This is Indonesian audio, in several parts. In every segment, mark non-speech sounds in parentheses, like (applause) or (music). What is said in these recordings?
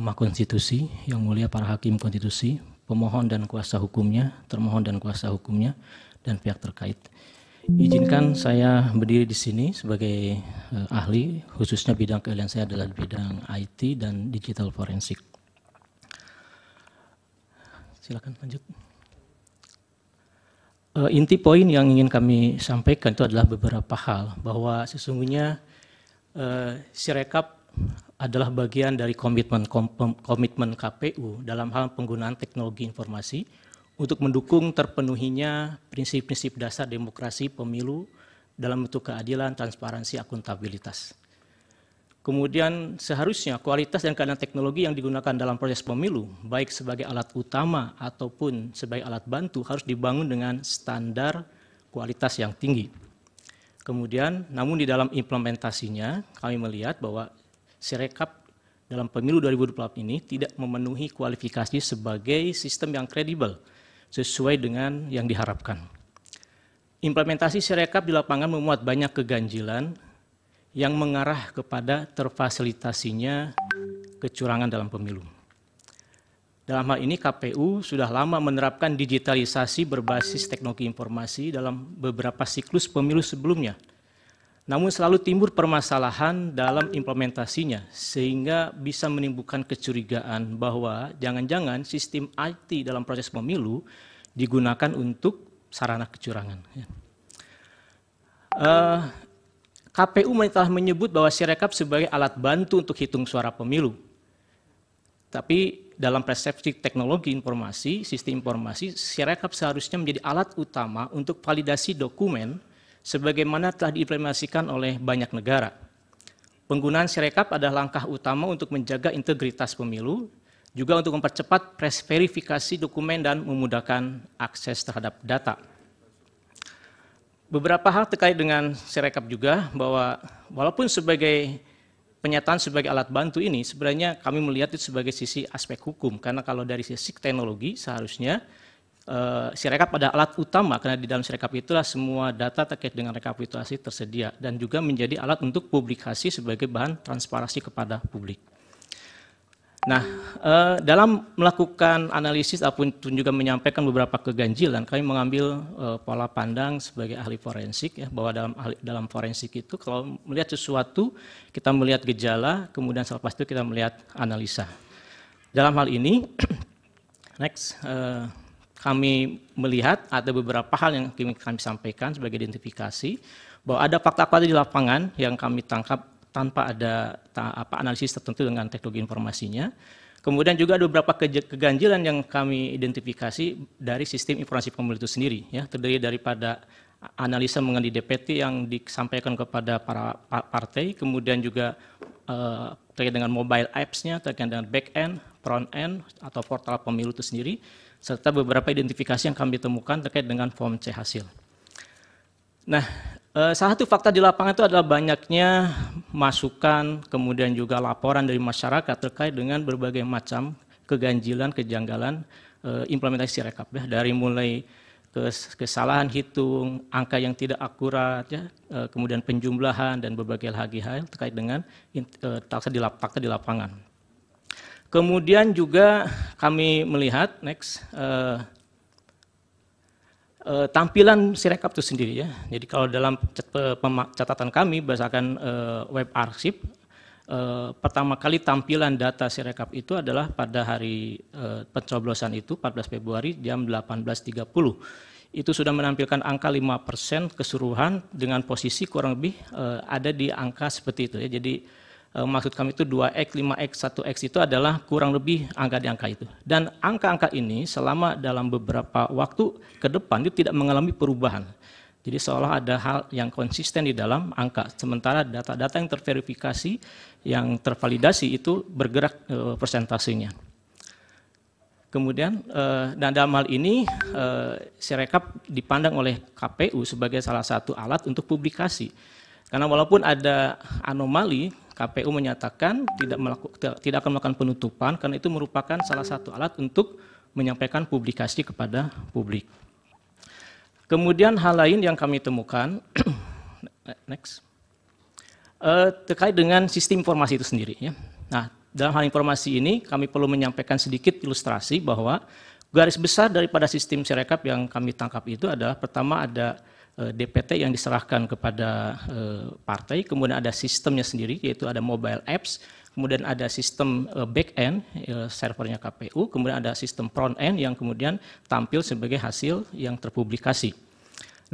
Mahkamah Konstitusi, Yang Mulia para Hakim Konstitusi, pemohon dan kuasa hukumnya, termohon dan kuasa hukumnya, dan pihak terkait. Izinkan saya berdiri di sini sebagai eh, ahli, khususnya bidang keahlian saya adalah bidang IT dan digital forensik. Silakan lanjut. Uh, inti poin yang ingin kami sampaikan itu adalah beberapa hal bahwa sesungguhnya uh, eh, Sirekap adalah bagian dari komitmen komitmen KPU dalam hal penggunaan teknologi informasi untuk mendukung terpenuhinya prinsip-prinsip dasar demokrasi pemilu dalam bentuk keadilan, transparansi, akuntabilitas. Kemudian seharusnya kualitas dan keadaan teknologi yang digunakan dalam proses pemilu, baik sebagai alat utama ataupun sebagai alat bantu, harus dibangun dengan standar kualitas yang tinggi. Kemudian, namun di dalam implementasinya, kami melihat bahwa Sirekap dalam pemilu 2024 ini tidak memenuhi kualifikasi sebagai sistem yang kredibel sesuai dengan yang diharapkan. Implementasi Sirekap di lapangan memuat banyak keganjilan yang mengarah kepada terfasilitasinya kecurangan dalam pemilu. Dalam hal ini KPU sudah lama menerapkan digitalisasi berbasis teknologi informasi dalam beberapa siklus pemilu sebelumnya – namun selalu timbul permasalahan dalam implementasinya sehingga bisa menimbulkan kecurigaan bahwa jangan-jangan sistem IT dalam proses pemilu digunakan untuk sarana kecurangan. Ya. Eh, KPU telah menyebut bahwa Sirekap sebagai alat bantu untuk hitung suara pemilu. Tapi dalam persepsi teknologi informasi, sistem informasi, Sirekap seharusnya menjadi alat utama untuk validasi dokumen sebagaimana telah diimplementasikan oleh banyak negara. Penggunaan sirekap adalah langkah utama untuk menjaga integritas pemilu, juga untuk mempercepat press verifikasi dokumen dan memudahkan akses terhadap data. Beberapa hal terkait dengan sirekap juga bahwa walaupun sebagai penyataan sebagai alat bantu ini sebenarnya kami melihat itu sebagai sisi aspek hukum karena kalau dari sisi teknologi seharusnya uh, sirekap pada alat utama karena di dalam sirekap itulah semua data terkait dengan rekapitulasi tersedia dan juga menjadi alat untuk publikasi sebagai bahan transparansi kepada publik. Nah, eh, dalam melakukan analisis ataupun juga menyampaikan beberapa keganjilan, kami mengambil eh, pola pandang sebagai ahli forensik ya bahwa dalam ahli, dalam forensik itu kalau melihat sesuatu kita melihat gejala, kemudian selepas itu kita melihat analisa. Dalam hal ini, (clears throat) next kami melihat ada beberapa hal yang kami, kami sampaikan sebagai identifikasi bahwa ada fakta-fakta di lapangan yang kami tangkap tanpa ada ta, apa analisis tertentu dengan teknologi informasinya. Kemudian juga ada beberapa keganjilan yang kami identifikasi dari sistem informasi pemilu itu sendiri ya, terdiri daripada analisa mengenai DPT yang disampaikan kepada para partai, kemudian juga eh, terkait dengan mobile apps-nya, terkait dengan back end, front end atau portal pemilu itu sendiri serta beberapa identifikasi yang kami temukan terkait dengan form C hasil. Nah, eh, salah satu fakta di lapangan itu adalah banyaknya masukan, kemudian juga laporan dari masyarakat terkait dengan berbagai macam keganjilan, kejanggalan eh, implementasi rekap ya, dari mulai kesalahan hitung, angka yang tidak akurat, ya, eh, kemudian penjumlahan dan berbagai lagi hal terkait dengan fakta di lapangan. Kemudian juga kami melihat next uh, uh, tampilan Sirekap itu sendiri ya. Jadi kalau dalam catatan kami berdasarkan uh, web arsip uh, pertama kali tampilan data Sirekap itu adalah pada hari uh, pencoblosan itu 14 Februari jam 18.30. Itu sudah menampilkan angka 5% keseluruhan dengan posisi kurang lebih uh, ada di angka seperti itu ya. Jadi Eh, maksud kami itu 2X, 5X, 1X itu adalah kurang lebih angka di angka itu. Dan angka-angka ini selama dalam beberapa waktu ke depan itu tidak mengalami perubahan. Jadi seolah ada hal yang konsisten di dalam angka. Sementara data-data yang terverifikasi, yang tervalidasi itu bergerak e, persentasenya. Kemudian eh, dan dalam hal ini e, Sirekap dipandang oleh KPU sebagai salah satu alat untuk publikasi. Karena walaupun ada anomali KPU menyatakan tidak, melaku, tidak akan melakukan penutupan karena itu merupakan salah satu alat untuk menyampaikan publikasi kepada publik. Kemudian hal lain yang kami temukan, (clears throat) next, uh, terkait dengan sistem informasi itu sendiri. Ya. Nah, dalam hal informasi ini kami perlu menyampaikan sedikit ilustrasi bahwa garis besar daripada sistem sirekap yang kami tangkap itu adalah pertama ada Eh, DPT yang diserahkan kepada eh, partai, kemudian ada sistemnya sendiri, yaitu ada mobile apps, kemudian ada sistem eh, back end, servernya KPU, kemudian ada sistem front end yang kemudian tampil sebagai hasil yang terpublikasi.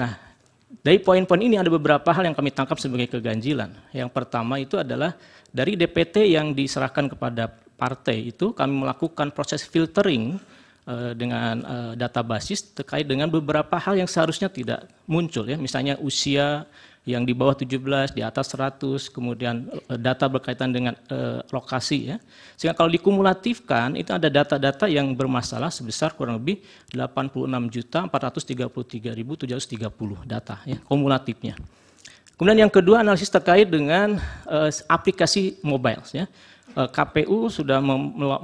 Nah, dari poin-poin ini ada beberapa hal yang kami tangkap sebagai keganjilan. Yang pertama itu adalah dari DPT yang diserahkan kepada partai itu kami melakukan proses filtering Eh, dengan eh, data basis terkait dengan beberapa hal yang seharusnya tidak muncul ya misalnya usia yang di bawah 17 di atas 100 kemudian eh, data berkaitan dengan lokasi ya sehingga kalau dikumulatifkan itu ada data-data yang bermasalah sebesar kurang lebih 86.433.730 data ya kumulatifnya kemudian yang kedua analisis terkait dengan aplikasi mobile ya Eh, KPU sudah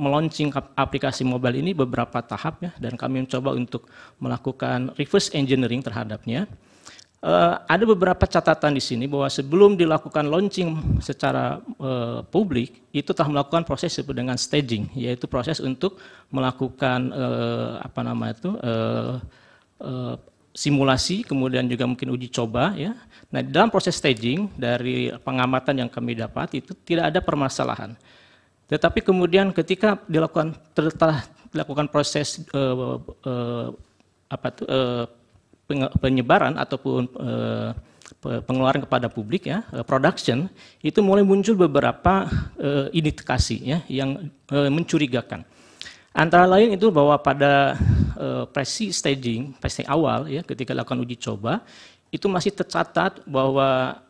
meluncing aplikasi mobile ini beberapa tahap ya dan kami mencoba untuk melakukan reverse engineering terhadapnya. Eh, ada beberapa catatan di sini bahwa sebelum dilakukan launching secara eh, publik itu telah melakukan proses disebut dengan staging yaitu proses untuk melakukan apa nama itu simulasi kemudian juga mungkin uji coba ya. Nah, dalam proses staging dari pengamatan yang kami dapat itu tidak ada permasalahan. Tetapi kemudian ketika dilakukan telah dilakukan proses eh, eh, apa eh, penyebaran ataupun pengeluaran kepada publik ya production itu mulai muncul beberapa eh, indikasi ya yang mencurigakan antara lain itu bahwa pada eh, presi staging presi awal ya ketika dilakukan uji coba itu masih tercatat bahwa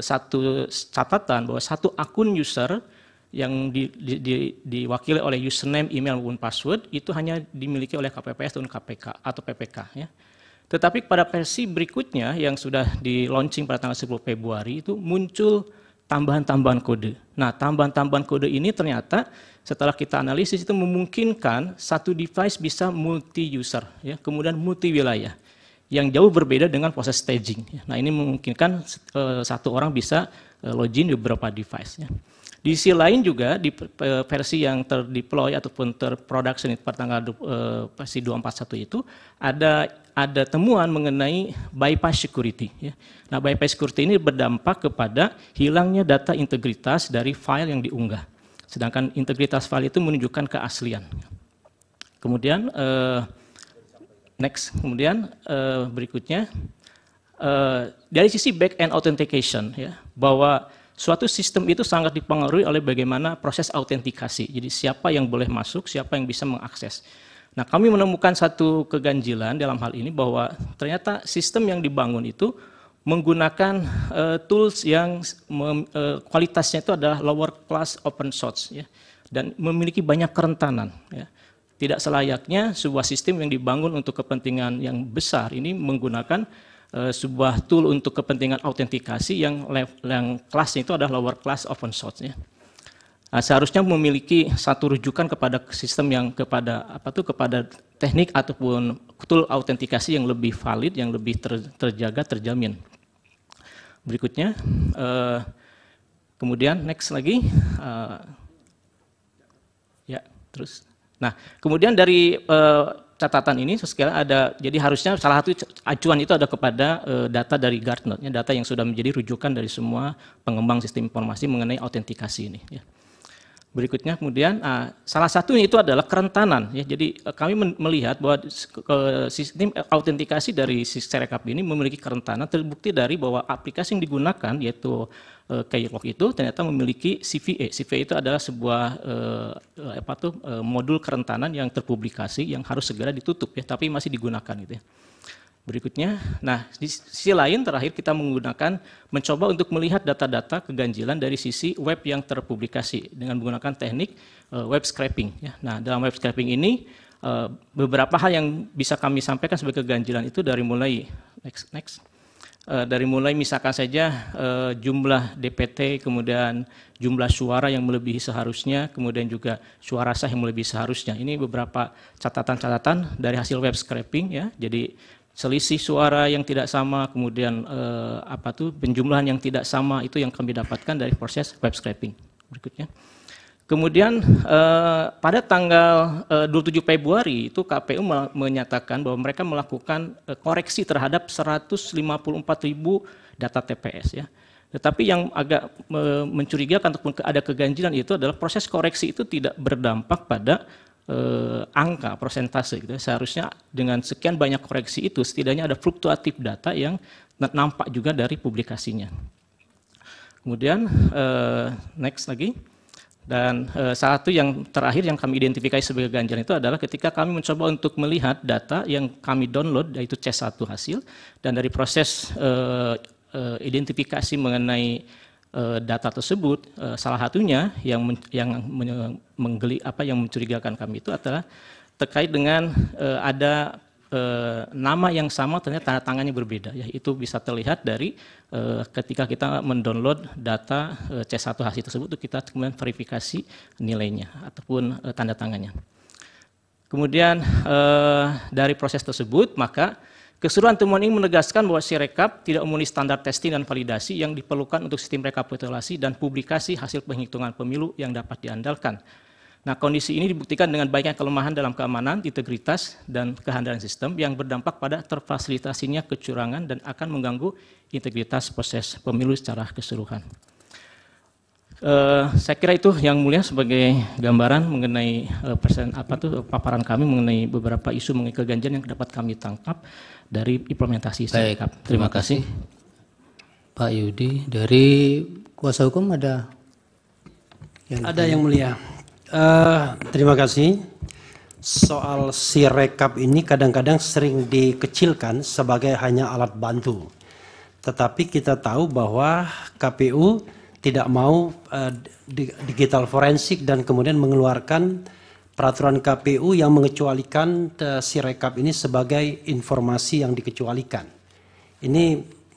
satu catatan bahwa satu akun user yang di, di, di, diwakili oleh username, email maupun password itu hanya dimiliki oleh KPPS dan KPK atau PPK ya. Tetapi pada versi berikutnya yang sudah di launching pada tanggal 10 Februari itu muncul tambahan-tambahan kode. Nah, tambahan-tambahan kode ini ternyata setelah kita analisis itu memungkinkan satu device bisa multi user ya, kemudian multi wilayah yang jauh berbeda dengan proses staging. Ya. Nah, ini memungkinkan eh, satu orang bisa eh, login di beberapa device ya. Di sisi lain juga di versi yang terdeploy ataupun terproduction itu tanggal eh, versi 241 itu ada ada temuan mengenai bypass security. Ya. Nah bypass security ini berdampak kepada hilangnya data integritas dari file yang diunggah. Sedangkan integritas file itu menunjukkan keaslian. Kemudian uh, next, kemudian uh, berikutnya uh, dari sisi back end authentication ya bahwa Suatu sistem itu sangat dipengaruhi oleh bagaimana proses autentikasi. Jadi siapa yang boleh masuk, siapa yang bisa mengakses. Nah, kami menemukan satu keganjilan dalam hal ini bahwa ternyata sistem yang dibangun itu menggunakan uh, tools yang mem, uh, kualitasnya itu adalah lower class open source ya dan memiliki banyak kerentanan ya. Tidak selayaknya sebuah sistem yang dibangun untuk kepentingan yang besar ini menggunakan Eh, sebuah tool untuk kepentingan autentikasi yang, yang kelasnya itu adalah lower class open source ya. Nah, seharusnya memiliki satu rujukan kepada sistem yang kepada apa tuh kepada teknik ataupun tool autentikasi yang lebih valid, yang lebih ter, terjaga, terjamin. Berikutnya, uh, kemudian next lagi, uh, ya terus. Nah, kemudian dari uh, catatan ini sekarang ada jadi harusnya salah satu acuan itu ada kepada uh, data dari Gartner, ya, data yang sudah menjadi rujukan dari semua pengembang sistem informasi mengenai autentikasi ini. Ya. Berikutnya kemudian uh, salah satunya itu adalah kerentanan ya. Jadi uh, kami melihat bahwa uh, sistem eh, autentikasi dari sistem rekap ini memiliki kerentanan terbukti dari bahwa aplikasi yang digunakan yaitu uh, itu ternyata memiliki CVE. CVE itu adalah sebuah uh, apa tuh modul kerentanan yang terpublikasi yang harus segera ditutup ya, tapi masih digunakan gitu ya berikutnya. Nah, di sisi lain terakhir kita menggunakan mencoba untuk melihat data-data keganjilan dari sisi web yang terpublikasi dengan menggunakan teknik eh, web scraping. Ya. Nah, dalam web scraping ini eh, beberapa hal yang bisa kami sampaikan sebagai keganjilan itu dari mulai next next eh, dari mulai misalkan saja jumlah DPT, kemudian jumlah suara yang melebihi seharusnya, kemudian juga suara sah yang melebihi seharusnya. Ini beberapa catatan-catatan dari hasil web scraping ya. Jadi selisih suara yang tidak sama, kemudian eh, apa tuh penjumlahan yang tidak sama itu yang kami dapatkan dari proses web scraping. Berikutnya. Kemudian eh, pada tanggal eh, 27 Februari itu KPU menyatakan bahwa mereka melakukan eh, koreksi terhadap 154 ribu data TPS ya. Tetapi yang agak eh, mencurigakan ataupun ada keganjilan itu adalah proses koreksi itu tidak berdampak pada eh, angka persentase gitu ya. seharusnya dengan sekian banyak koreksi itu setidaknya ada fluktuatif data yang nampak juga dari publikasinya kemudian eh, next lagi dan e, satu yang terakhir yang kami identifikasi sebagai ganjalan itu adalah ketika kami mencoba untuk melihat data yang kami download yaitu C1 hasil dan dari proses e, e, identifikasi mengenai Eh, data tersebut eh, salah satunya yang yang menggeli apa yang mencurigakan kami itu adalah terkait dengan eh, ada nama yang sama ternyata tanda tangannya berbeda ya itu bisa terlihat dari ketika kita mendownload data C1 hasil tersebut kita kemudian verifikasi nilainya ataupun tanda tangannya kemudian dari proses tersebut maka Keseluruhan temuan ini menegaskan bahwa Sirekap tidak memenuhi standar testing dan validasi yang diperlukan untuk sistem rekapitulasi dan publikasi hasil penghitungan pemilu yang dapat diandalkan. Nah, kondisi ini dibuktikan dengan banyak kelemahan dalam keamanan, integritas, dan kehandalan sistem yang berdampak pada terfasilitasinya kecurangan dan akan mengganggu integritas proses pemilu secara keseluruhan. Eh, saya kira itu yang mulia sebagai gambaran mengenai uh, persen apa tuh paparan kami mengenai beberapa isu mengenai keganjilan yang dapat kami tangkap dari implementasi Baik, Terima, terima kasih. kasih Pak Yudi dari kuasa hukum ada yang ada yang mulia. Uh, terima kasih. Soal si rekap ini kadang-kadang sering dikecilkan sebagai hanya alat bantu. Tetapi kita tahu bahwa KPU tidak mau uh, digital forensik dan kemudian mengeluarkan peraturan KPU yang mengecualikan uh, rekap ini sebagai informasi yang dikecualikan. Ini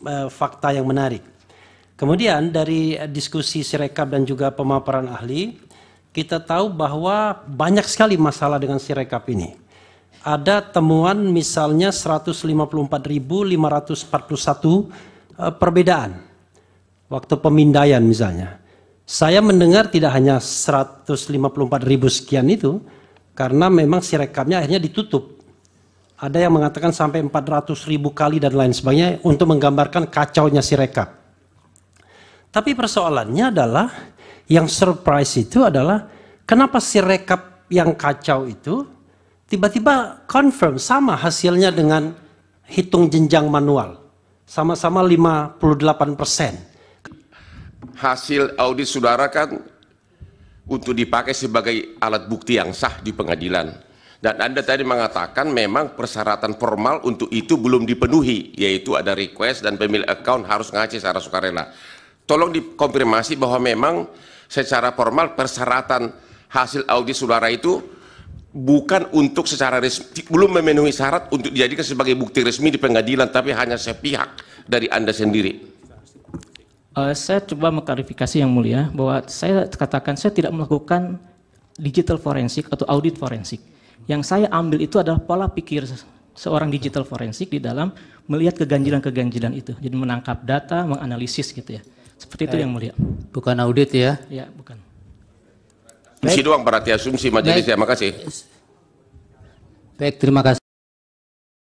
uh, fakta yang menarik. Kemudian dari diskusi sirekap dan juga pemaparan ahli, kita tahu bahwa banyak sekali masalah dengan sirekap ini. Ada temuan misalnya 154.541 perbedaan waktu pemindaian misalnya. Saya mendengar tidak hanya 154 ribu sekian itu, karena memang si sirekapnya akhirnya ditutup. Ada yang mengatakan sampai 400 ribu kali dan lain sebagainya untuk menggambarkan kacaunya rekap. Tapi persoalannya adalah yang surprise itu adalah kenapa si rekap yang kacau itu tiba-tiba confirm sama hasilnya dengan hitung jenjang manual. Sama-sama 58 persen hasil audit saudara kan untuk dipakai sebagai alat bukti yang sah di pengadilan. Dan Anda tadi mengatakan memang persyaratan formal untuk itu belum dipenuhi, yaitu ada request dan pemilik account harus ngaji secara sukarela. Tolong dikonfirmasi bahwa memang secara formal persyaratan hasil audit saudara itu bukan untuk secara resmi, belum memenuhi syarat untuk dijadikan sebagai bukti resmi di pengadilan, tapi hanya sepihak dari Anda sendiri. Uh, saya coba mengklarifikasi yang mulia bahwa saya katakan saya tidak melakukan digital forensik atau audit forensik. Yang saya ambil itu adalah pola pikir seorang digital forensik di dalam melihat keganjilan-keganjilan itu. Jadi menangkap data, menganalisis gitu ya. Seperti itu eh, yang mulia. Bukan audit ya? Ya, bukan. Masih doang berarti asumsi majelis ya. Makasih. Baik, terima kasih.